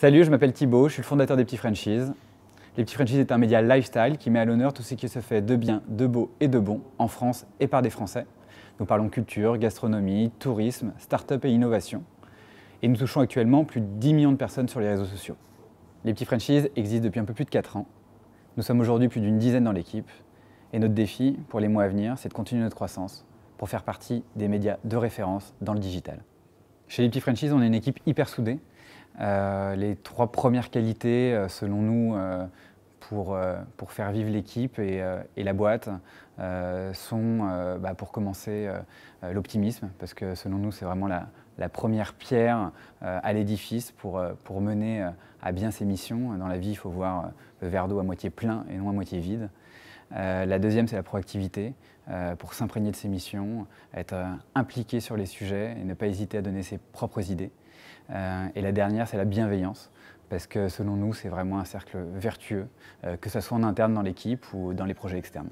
Salut, je m'appelle Thibaut, je suis le fondateur des Petits Franchises. Les Petits Franchises est un média lifestyle qui met à l'honneur tout ce qui se fait de bien, de beau et de bon en France et par des Français. Nous parlons culture, gastronomie, tourisme, start-up et innovation. Et nous touchons actuellement plus de 10 millions de personnes sur les réseaux sociaux. Les Petits Franchises existent depuis un peu plus de 4 ans. Nous sommes aujourd'hui plus d'une dizaine dans l'équipe. Et notre défi pour les mois à venir, c'est de continuer notre croissance pour faire partie des médias de référence dans le digital. Chez les Petits Franchises, on est une équipe hyper soudée euh, les trois premières qualités, euh, selon nous, euh, pour, faire vivre l'équipe et, la boîte sont, bah, pour commencer, l'optimisme, parce que selon nous, c'est vraiment la, première pierre à l'édifice pour, pour mener à bien ses missions. Dans la vie, il faut voir le verre d'eau à moitié plein et non à moitié vide. Euh, la deuxième, c'est la proactivité, euh, pour s'imprégner de ses missions, être euh, impliqué sur les sujets et ne pas hésiter à donner ses propres idées. et la dernière, c'est la bienveillance, parce que selon nous, c'est vraiment un cercle vertueux, que ce soit en interne dans l'équipe ou dans les projets externes.